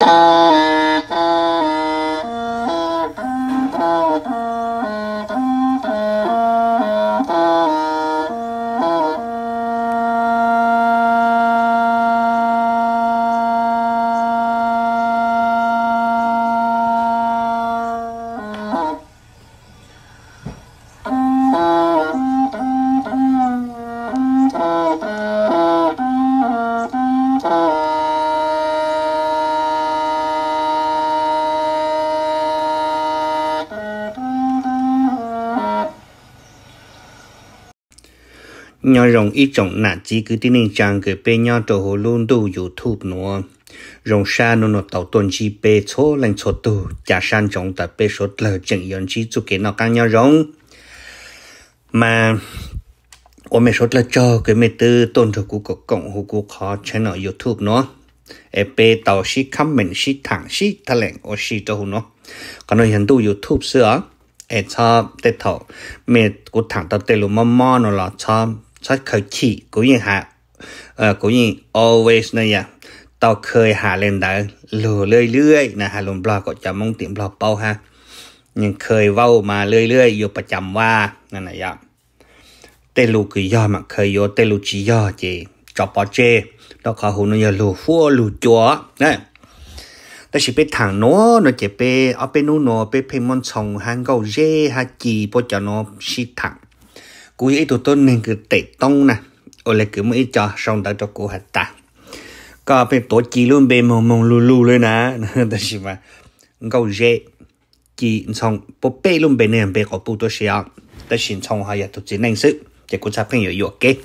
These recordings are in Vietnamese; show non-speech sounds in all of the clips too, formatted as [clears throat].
Uh... nhỏ rồng ít trọng nà chỉ cứ tin nên chàng cái bê nhỏ tổ hồ luôn đủ youtube nữa rồng sa nó nó tàu tuần chi bê số lên số tu chả san trọng tại bê số lờ chừng yon chỉ chụp cái nó càng nhỏ rồng mà ôm mẹ sốt là cho cái mẹ tư tôn cho cụ cộng hồ cụ khó channel youtube nó ep tàu si comment si thẳng si thà lệnh ô si cho nó còn nói hiện tu youtube xưa ế cho tết thọ mẹ cụ thẳng tao tê lù mò mò nó là cho ชัดเคยขี่กูยังหาเออกูยัง always นะอย่าต่อเคยหาเล่นได้หลูเรื่อยๆนะฮะลมบล็อกก็จะมองติมบล็อกเป้าฮะยังเคยเว้ามาเรื่อยๆอยู่ประจําว่านั่นนะอย่าเตลูกีย่อมันเคยโยเตลูจีย่อเจจอปอเจแล้วเขาหูนยลูฟัวลูจัวนะ但是被糖喏，那这被啊被弄喏，被配满葱汉够热哈鸡，不叫喏是糖。cú ý tụi tôi nên cứ tẩy tông nè ở lại cứ mới cho xong đó cho cô hạt ta có phải tổ chỉ luôn bề mông mông lù lù lên nè đó [laughs] chỉ mà câu dễ chỉ xong bộ bê luôn bề này bề có bộ tôi sẽ đó chỉ xong hay là tổ chỉ nên sự chỉ cũng sắp phải hiểu được cái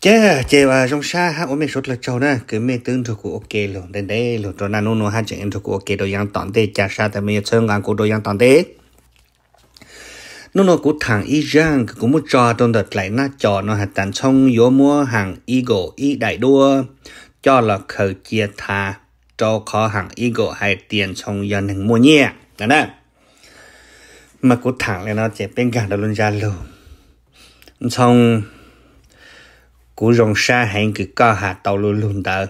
chứ chị và trong xa ha ôm mình sốt là trâu nè cứ mình tương thuộc của ok luôn đến đây luôn cho nên nó nó hai chuyện thuộc của ok đồ yang toàn thế cha xa tại mình chơi ngang của đồ yang toàn thế nó nó cũng thằng y giang cũng muốn cho trong đợt lại nó cho nó hạt tàn xong yếu mua hàng y gỗ y đại đua cho là khởi chia tha, cho khó hàng y gỗ hay tiền xong dân hàng mua nhẹ đó nè mà cũng thẳng lại nó chạy bên cạnh đó luôn ra luôn xong cú rong xa hẹn cứ có hạt tàu luôn luôn tờ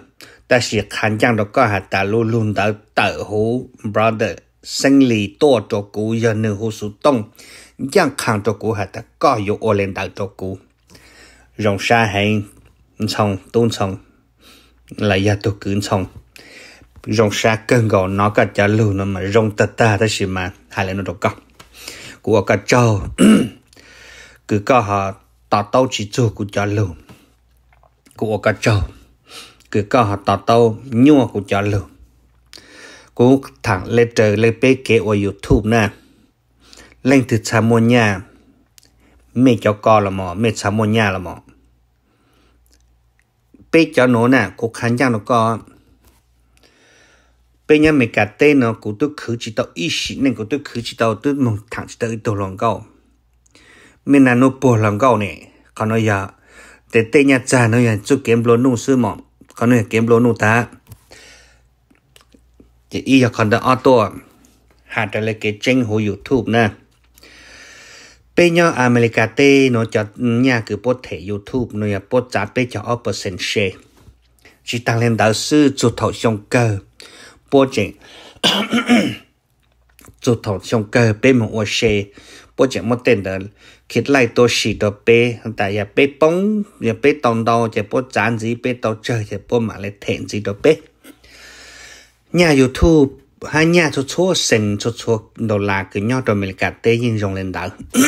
ta chỉ khán chẳng đó có hạt tàu luôn luôn tờ tờ hú brother sinh lý tổ cho cú giờ nữ hú số tông giang khang cho cú hạt ta có yếu ô lên đạo cho cú rồng sa hành xong tôn xong là gia tôi cứ xong rồng sa cơn gò nó cả trả lưu nó mà rồng ta ta ta xì mà hai lần nó đâu có của cả châu [clears throat] cứ có họ tỏ tàu chỉ cho của trả lưu của cả châu cứ có họ tỏ tàu nhua của trả lưu của thằng lê trời lê bê kế của youtube nè lên từ xa môn nhà mẹ cho co là mỏ mẹ xa môn nhà là mỏ bé cho nó nè cô khán giả nó co, bé nhà mẹ cả tên nó cũng tôi khử chỉ tao ý xí nên cũng tôi khử chỉ tao tôi mong thẳng chỉ tao đồ lòng gạo mẹ là nó bỏ lòng gạo nè còn nó giờ để tên nhà cha nó giờ chút kiếm lô nung sư mỏ còn nó kiếm lô nung ta chỉ y giờ còn đỡ auto à. hạt là cái tranh hồ youtube nè bây giờ America tê nó cho nhà cứ bố thể YouTube nó ya bố giá bây giờ ở bố chỉ tăng lên đạo sư chủ thầu xong cơ bố chuyện chủ thầu xong cơ bên một ô xe bố chuyện một tên đó khi lại tôi xì đó bê tại nhà bê bóng nhà bê tông đâu chỉ bố chán gì bê tàu chơi chỉ bố mà lại thẹn gì đó bê nhà YouTube hai nhà cho cho sen cho cho đồ là cái nhau rồi mình cả tê nhìn rồng lên đảo [coughs]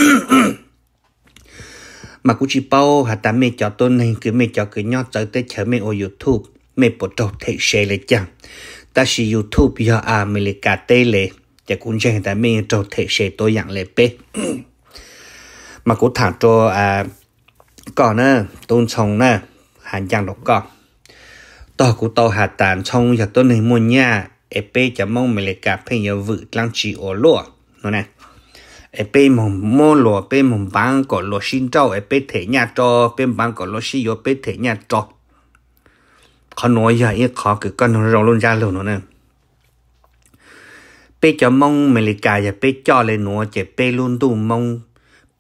mà cũng chỉ bao hà ta mẹ cho tôi nên cứ mẹ cho cái nhau tới tê chờ mẹ ở youtube mẹ bỏ trâu thấy xe lên chăng ta chỉ youtube giờ à mình lại cả tê lệ chả cũng chẳng ta mẹ trâu thấy xe tôi dạng lệ bê [coughs] mà cũng thả cho à còn nữa tôn sông nữa hàng giang độc còn tôi cũng tao hà tàn sông giờ tôi nên mua nhà ebe cha mong mình lại cả phải nhớ vự lăng chỉ ở lúa nó này ebe mong lo lúa ebe mong bán lo lúa xin trâu ebe thể nhà trò ebe bán có lúa xin yếu ebe thể nhà trò khó nói ra ít khó cứ con nó rong luôn ra luôn nó nè ebe cha mong mình lại cả và ebe cho lên nó chỉ ebe luôn đủ mong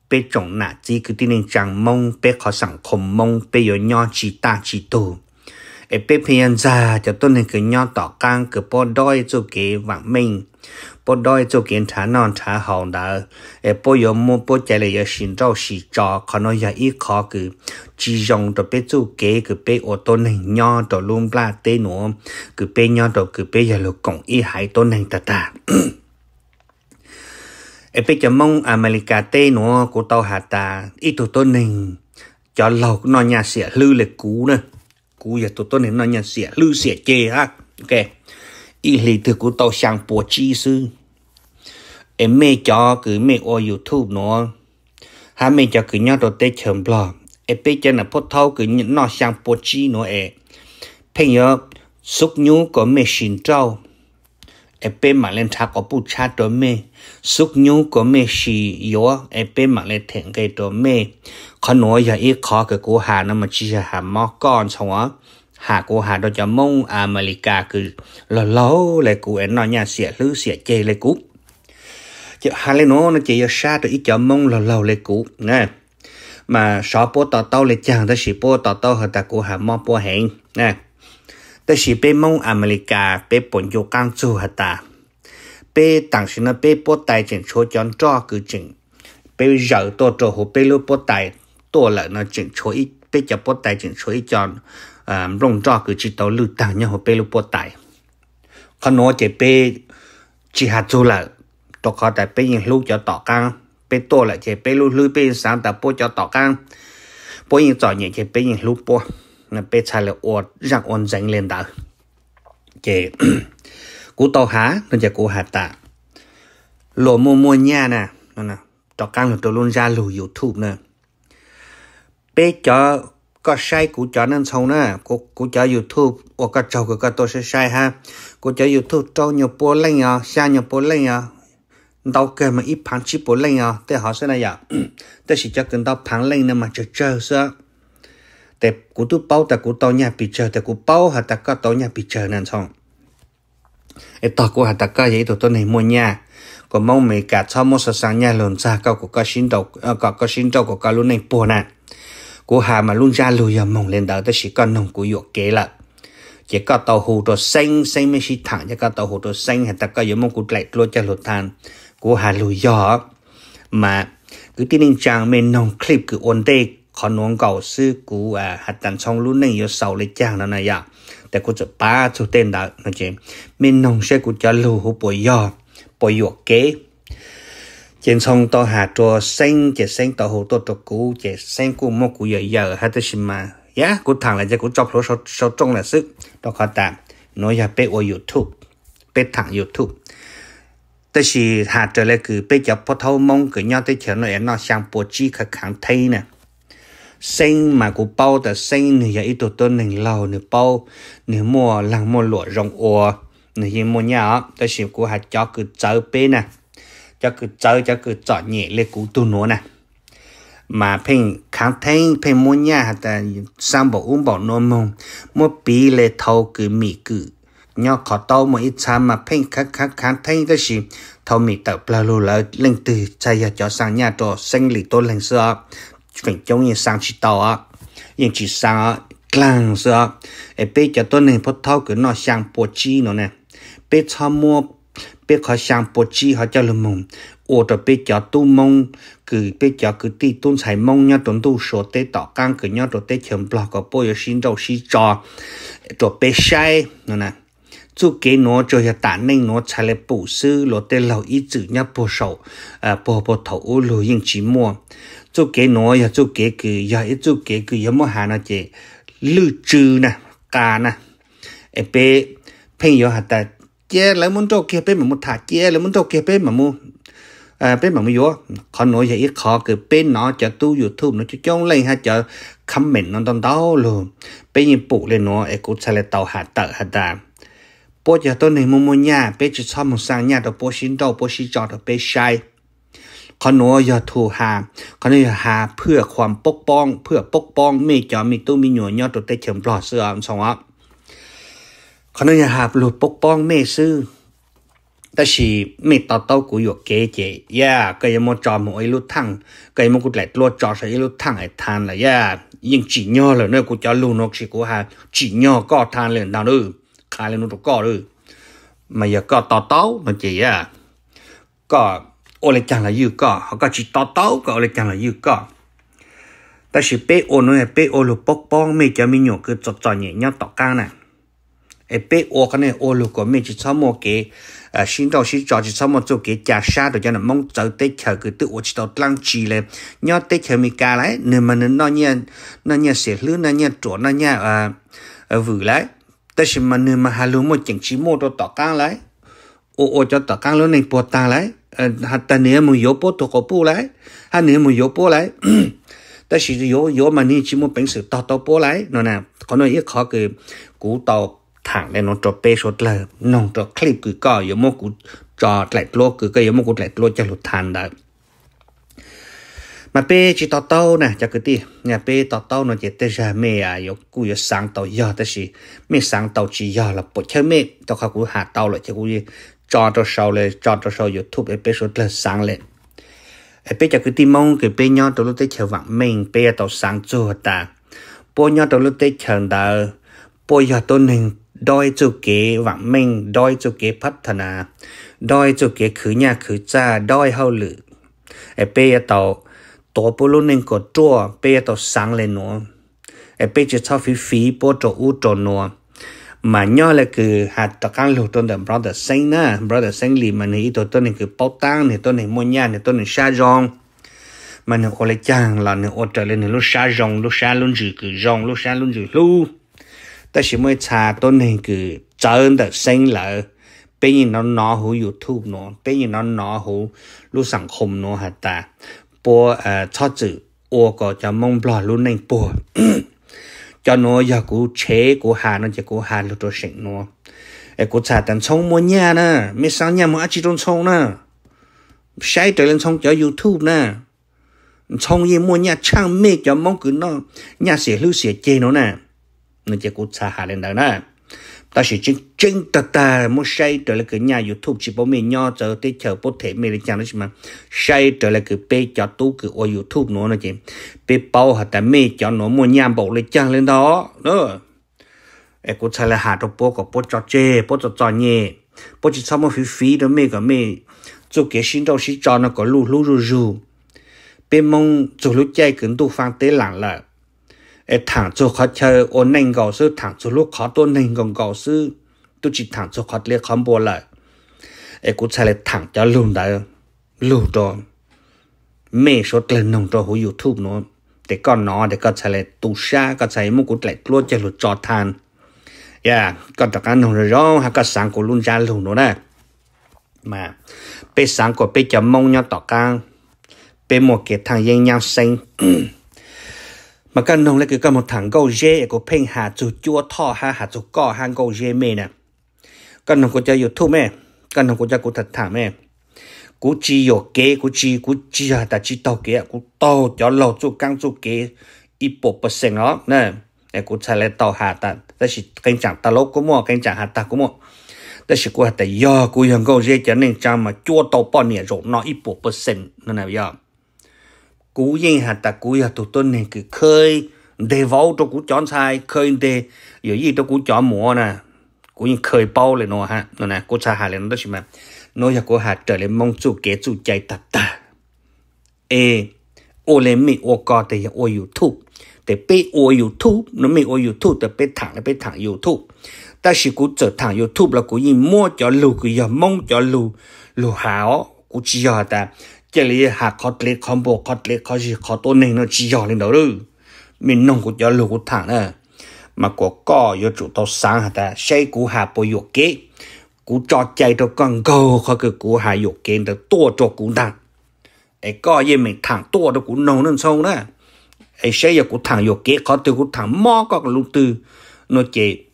ebe trồng nã chỉ cứ tin rằng mong ebe khó sẵn khom mong ebe yếu nhau chỉ ta chỉ tu e pe pian za cho tôi nên cứ nhau tỏ căng cứ bỏ đôi cho kế vắng mình bỏ đôi cho kế thả non thả hòn đó. e po yo mo po chạy lại xin trâu xì trò khó nó ya ý khó cứ chỉ dùng cho pe cho kế cứ pe ô tôi nên nhau cho luôn la tê nữa cứ pe nhau cho cứ pe ya lục cổng y hải tôi nên ta ta e pe cho mong America tê nữa của tàu hà ta ít tụi tôi nên cho lâu nó nhà sẽ lưu lệ cũ nữa cú giờ tôi tôi nên nói nhận xỉa lư xỉa chê ha ok ý lý từ của tàu sang bùa chi sư em mê cho cứ mê ô youtube nó ha mê cho cứ nhau đồ tê chấm blog em biết cho nó phốt thâu cứ nó sang bùa chi nó em bây giờ xúc nhú có mê xin trâu ebe mà lên thà có bút cha đó mê xúc nhu có mê xì yếu ebe mà lên thèn cái đó mê khó nói giờ ít khó cái cô hà nó mà chỉ là hà mò con xong á hà cô hà đó cho mong America cứ lo lâu lại cụ em nói nhà xỉa lứ xỉa chê lại cú chứ hà lên nó nó chỉ xa rồi ít cho mong lo lâu lại cú nè mà sợ bố tao tao lại chẳng ta chỉ bố tao tao hả ta cụ hà mò bố hẹn nè แต่สิเป็นมองอเมริกาเป็นปนอยู่กลางจู่หัตาเป็นต่างสินะเป็นปตายจึงโชจอนจ้อคือจึงเป็นเหยาตัวโจหูเป็นลูกปตายตัวละนะจึงโชอีเป็นจะปตายจึงโชอีจอนอ่ารงจ้อคือจิตตัวลูกต่างเนี่ยหูเป็นลูกปตายขนอจะเป็นจิหัตจู่ละตัวเขาแต่เป็นยังลูกจะต่อกลางเป็นตัวละจะเป็นลูกลูกเป็นสามแต่ปจะต่อกลางปยังจ่อเนี่ยจะเป็นยังลูกป bé cha là o rắc on dành lên đó kể cú to há nó giờ cú hà ta, lộ mua mua nha nè nè cho Kang là tôi luôn ra lù youtube nè bé cho có sai cú cho nên sau nè cú cú cho youtube hoặc có trâu cái tôi sẽ sai ha cú cho youtube trâu nhiều bố lên nhở xa nhiều bố lên nhở đâu kề mà ít phản chỉ bố lên nhở thế họ sẽ này giờ thế chỉ cho cần đâu phản lên nè mà chơi chơi sao แต่กูตู้เป้าแต่กูตอนเนี่ยปีเจอแต่กูเป้าหาตะก็ตอนเนี่ยปีเจอนั่นช่องไอ้ต่อกูหาตะก็ยัยตัวตัวไหนมัวเนี่ยก็มองไม่กัดชอบมัวสั่งเนี่ยหล่นซาก็กูก็ชินดอกก็ก็ชินดอกก็ก็รู้ในปัวน่ะกูหามาลุ่นจาลุยมองเล่นดาวแต่สิก็นงกูหยกเกละ chỉ có tàu hồ đồ xanh xanh mới xịt thẳng chỉ có tàu hồ đồ xanh hay ta có giống mong cụt lại lô cho lột than của hà lùi gió mà cứ tin rằng mình nòng clip cứ ổn định khó nuông cầu sư cũ à hạt tàn sông lúc này yêu sầu lấy chàng nó này à แต่กูจะป้าชูเต้นได้นะเจมันนงเชื่อกูจะรู้หูปวยยอปวยหยวกเก๋เจนทรงต่อหาตัวเส้นเจเส้นต่อหูตัวตัวกูเจเส้นกูมกูเยอะเยอะฮัตชิมายะกูทางเลยจะกูจบรถชดชดจงเลยซึกต่อข้อตามโนอย่าเป๊ะว่ายูทูบเป๊ะทางยูทูบแต่ชีหาเจอเลยคือเป๊ะจับพอเท่ามงกือย่อได้เขียนหน่อยนอช่างปวดจี้ขัดขังไทยเนี่ย sinh mà của bao ta sinh thì vậy tổ tôn nền lầu nửa bao nửa mua làng mua lụa rong ùa nửa yên mua nhà ta chỉ của hạt cho cứ chơi bên nè cho cứ chơi cho cứ chọn nhẹ lên cú tu nữa nè mà phim kháng thanh phim mua nhà hạt ta sang bảo uống bảo nôn mông mua bì lê thâu cứ mì cứ nhau khó tàu mà ít xa mà phim kháng kháng kháng thanh cái gì thâu mì tàu pla lù lỡ lên từ chạy cho sang nhà trò sinh lý tôn lên xưa phần chống yên sang chỉ tàu á yên chỉ sang á clang sơ ấy bây giờ tôi nên bắt thao cứ nó sang bộ chi nó nè bây giờ mua bây giờ sang bộ chi họ cho lên mông ô tô bây giờ tu mông cứ bây giờ cứ đi tu xài mông nhá tuần tu số tê tỏ cang cứ nhá rồi tê chấm block có bôi ở xin đầu xí trò rồi bê sai nó nè chú kế nó cho hiện tại nên nó trả lại bổ sư lo tên lâu ý chữ nhá bổ sầu à bổ bổ thấu lo yên chỉ mua chú kế nó ya chú kế cứ ya ý chú kế cứ ya mua nó chỉ lưu trừ nè cả nè em bé phen yo hạt ta chế lấy muốn cho kia bé mà muốn thả chế lấy muốn cho kia bé mà muốn à bé mà muốn yo khó nói vậy khó cứ bé nó cho tu youtube nó cho chống lên ha cho comment nó đông đảo luôn bé nhìn bổ lên nó em cũng sẽ lại tàu hà tợ hà ta ปอยจะต้องหนึ่งมุมหญ้าเปจะชอบมุมสังหญ้าตัวปชินโตปชิจอดตัวเป็ใชัยขนัวยาทูหาขนัวยาหาเพื่อความปกป้องเพื่อปกป้องไม่จอมีตู้มีหนวยอดตัวเตเฉิมปลอดเสื่อมสองอ่ะขนัวยาหาหลุดปกป้องไม่ซื้อแต่สิไม่ต่อโต้กูอยู่เกเจย่าก็ยังมจอมไอ้ลุทั้งก็ยังมกูแหลกลวจอใส่ลุทั้งไอ้ทานเลยย่ายิ่งจีเนาะเลยเนี่ยกูจะลูนกชิกูหาจีเนาะก็ทานเลยดาวนู้ khai lên nó có rồi mà giờ có tao tao mà chị à có ô lê chẳng là dư có họ có chỉ tao tao có ô lê chẳng là dư có ta chỉ bé ô nó là bé ô lô bóc bóc mấy cho mình nhổ cứ cho cho nhẹ nhau tọt căng nè, ai bé ô cái này ô lô có mấy chỉ sao mà cái à xin đâu xin cho chỉ sao mà cho cái chả sa rồi cho nó mong chờ tết chờ cứ tự ô chỉ tao lăng chỉ lên nhau tết chờ mình cả lại nên mà nó nhẹ nó nhẹ sẽ lứa nó nhẹ chỗ nó nhẹ à, à vừa lại ต่ชิมันเนมาฮาลูโมจิงชิโมตต่อกลางไรโอโอจะต่อกลางแล้วในปวดตาไรฮัตเนื้อมือโยโปตัวกบูไรฮัตเนื้อมือโยโปไรแต่ชิโยโยมันนี่ชิโมเป็นสือต่อต่อโปไรนั่นน่ะคนนี้ยเอียขอคือกูต่อถังในนนตัวเป้ชดเลยนนทงตัคลิปคือก็โยโมกูจอดแหลกโลกคือก็โยโมกูแหลกโลกจะหลุดทันได้ mà bé chỉ tao tao nè chắc cái gì nhà bé tao tao nó chỉ tới ra mẹ à yo cú yo sáng tao yo tới gì mẹ sáng tao chỉ yo là bộ chơi mẹ tao khá cú hạ tao lại chứ cú cho cho sau lên cho cho sau yo thúc bé số là sáng lên bé chắc cái gì mong cái bé nhau tao lúc tới chờ vắng mình bé tao sáng chưa ta bố nhau tao lúc tới chờ đợi bố giờ tao nên đôi chủ kế vãng minh đôi chủ kế phát thần à đôi chủ kế khứ nhà khứ cha đôi hậu lự ở bê tao tổ bố lúc nên có chỗ bây giờ tổ sáng lên nó ở bây giờ sau phí phí bố chỗ ưu chỗ nó mà nhớ là cứ hạt tập căn lục tôn đầm brother sinh na brother sinh lì mà này tổ tôn nên e cứ bao tăng này tôn nên e mua nhà này tôn nên e xa rong mà nó có lẽ chẳng là nó ôt trở lên nó lúc xa rong lúc xa luôn giữ cứ rong lúc xa luôn giữ lu ta chỉ mới trà tôn nên cứ chân đợt sinh là bây giờ nó nó hữu youtube nó bây giờ nó nó hữu lúc sản phẩm nó hạt ta bố à chữ ô có [coughs] cho mong bỏ luôn nên bố cho nó giờ cú chế cú hà nó chỉ cú hà lúc đó sinh nó ai cú trả tiền xong mua nhà nè mấy sáng nhà mua chỉ trong xong nè sai trở lên xong cho youtube nè xong gì mua nhà trang mê cho mong cứ nó nhà sẽ lưu sẽ chê nó nè nó chỉ cú trả hà lên đó nè ta chỉ chính chính ta ta muốn xây trở lại cái nhà youtube chỉ bảo mình nho giờ tới chờ bố thể mình chẳng nói mà xây trở lại cái bê cho tú cái ở youtube nữa nè chị bê bao hạt ta mê cho nó mua nhà bộ lên chẳng lên đó nữa em cũng xài là hạt cho bố có bố cho chê bố cho cho nhẹ bố chỉ xong một phí phí đó mê cả mê dù cái xin đâu xin cho nó có lù lù rù rù bên mông dù lúc chạy cứng tu phang tế lặng lại 诶，躺做 khó chơi ôn nành sư thẳng cho lúc khó tôn nành còn sư tôi chỉ thẳng cho khó liệt khó bố lại ê cũng sai lại thẳng cho luôn đã luôn rồi mẹ số tiền nông cho hồi youtube nó để con nó để con sai lại tu sa con sai muốn cũng lại luôn cho luôn cho than yeah con đặt ăn nông rồi đó hay sáng của luôn ra luôn nữa mà bé sáng của bé chấm mông nhau tỏ cang bé một cái thằng dây nhau xanh [clears throat] mà cái nông lại cứ cầm một thằng câu dê của phen hạ chú chúa thọ ha hà chú cò hang câu dê mẹ nè cái nông của chơi youtube thu mẹ cái nông của chơi của thật thả mẹ cú chi yêu kế cú chi cú chi hà ta chi tàu kế cú tàu cho lâu chú căng chú kế ít bộ bớt sen đó nè nè cú xài lại tàu hạ ta ta chỉ canh chẳng ta lốt cũng mua canh chẳng hạ ta cũng mua ta chỉ cú hạ ta yo, cú hàng câu dê cho nên cha mà chúa tàu bao nhiêu rồi nó ít bộ bớt sen nè nè yo cú yên hạt ta cú ya tụt tuần này cứ khơi để vấu cho cú chọn sai khơi để giờ gì cho cú chọn mùa nè cú yên khơi bao lên nó ha nó nè cú xa hà lên nó chỉ mà nó giờ cú hạt trở lên mong chủ kế chủ chạy tạt ta ê ô lên mi ô có thì ô youtube để bê ô youtube nó mi ô youtube để bê thẳng là bê thẳng youtube ta chỉ cú trở thẳng youtube là cú yên mua cho lù cú giờ mong cho lù lù hảo cú chỉ giờ ta chỉ là hạ khó lệ khó bộ khó lệ khó gì khó tôn này nó chỉ dọn lên đó rồi mình nông cũng cho lục cũng thẳng nè mà có cỏ yo chủ tao sáng hả ta xây cú hạ bộ yo kế cú cho chạy cho con gâu khó cái cú hạ yo kế được tua cho cú thẳng ấy có gì mình thằng tua cho cú nông lên sâu nè ấy xây yo cú thẳng yo kế khó từ cú thẳng mò có cái lúc từ nó chỉ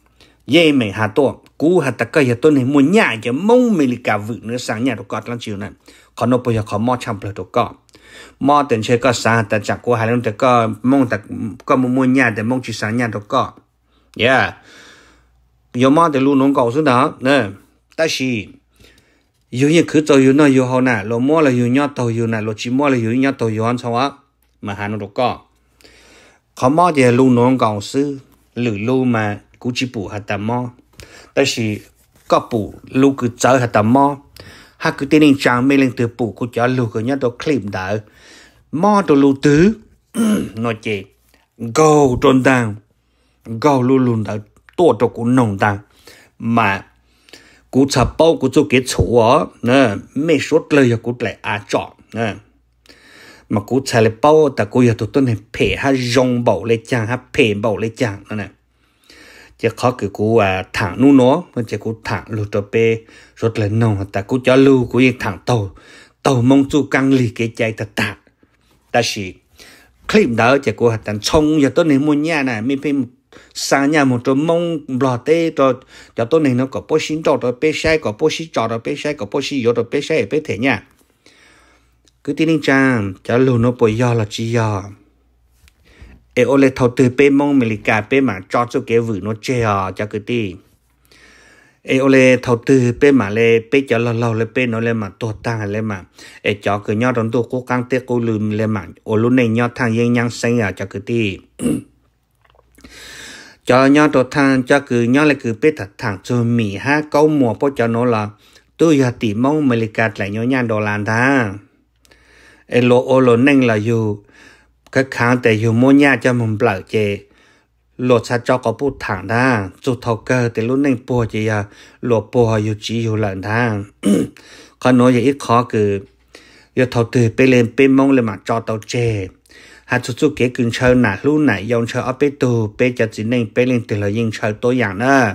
dê mình hạ tua cú hạ ta cái hạ tôi này muốn nhà cho mông mình cả vự nữa sáng nhà đồ cọt lắm chiều này ขอนปยขอมอชัมเพลตก็มอเต็นเชก็สาแต่จากกูหายลงแต่ก็มงแต่ก็มุมมุญญาแต่มงจิสาญาตก็เย่ยมอแต่ลูน้องเก่าสุดนะเนี่ยแต่ชีอยู่ยังคือตัวอยู่น่ะอยู่หอน่ะเรามอเราอยู่ยอดตัวอยู่น่ะเราจิมอเราอยู่ยอดตัวอยู่อันสวะมาหาหนูก็ขอมอแต่ลูน้องเก่าซื้อหรือลูมากูจิปูหัตตมอแต่ชีก็ปูลูกคือเจอหัตตมอ ha cứ tên anh chàng mê lên từ bù của chó lù của nhá đồ clip đã mò đồ lù tứ [clears throat] nói chị go trôn đàng go lù lù đã tổ đồ của nông đàng mà cú chả bao cú cho cái chỗ á nè mê sốt lời cú lại à chọn nè mà cú chả lại bao ta cú giờ tụi tôi này phê ha rong bảo lại chàng ha phê bảo lại chàng nè chỉ khó cái cú à thẳng nu nó mà chỉ cú thẳng lù cho pe rất là nông ta cú cho lưu cú yên thẳng tàu tàu mong chu căng lì cái chạy thật tạ ta chỉ clip đó chỉ cú hạt tàn trông giờ tôi nên mua nhà này mình phải xa nhà một chỗ mong lò tê cho cho tôi nên nó có bố xin trò rồi bê sai có bố xin trò rồi bê sai có bố xin yếu rồi bê sai bê thế nha cứ tin cha cho lưu nó bồi do là chỉ do เอโอเลทอตือเป้มงอเมริกาเป้หมาจอจุเกวือนเจียจักตีเอโอเลทอตือเป้หมาเลเป้จะเราเราเลเป้นเลมาตัวตั้งเลมาเอจอคือยอดตัวกูกังเตกูลืมเลมาโอลุในยอดทางยังยังเสียจักตีจอยอดตัวทางจักคือยอดเลยคือเป้ถัดทางจมีห้าเก้าหมัวพวกจอนละตัวยาติมงอเมริกาไหลยอดยานดอลลาร์ท่าเอโลโอโลนั่งละอยู่ các kháng để hiểu mua nhà cho mình bảo chế lột xa cho có bút thẳng ta chút thâu cơ để lúc nên bùa chỉ à lột bùa yêu chỉ hiểu lợn ta còn nói gì ít khó cứ yêu thâu từ bên lên bên mông lên mặt cho tàu chê hạ chút chút kế cưng chơi nà lúc nãy dòng chơi ở bên tù bên cho chỉ nên bên lên từ lời yên chơi tối dạng nữa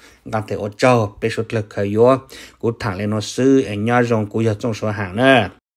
ngàn thể ô châu bê sốt lực khởi yếu cú thẳng lên nó sư ở nhà rồng cú giờ trong số hàng nữa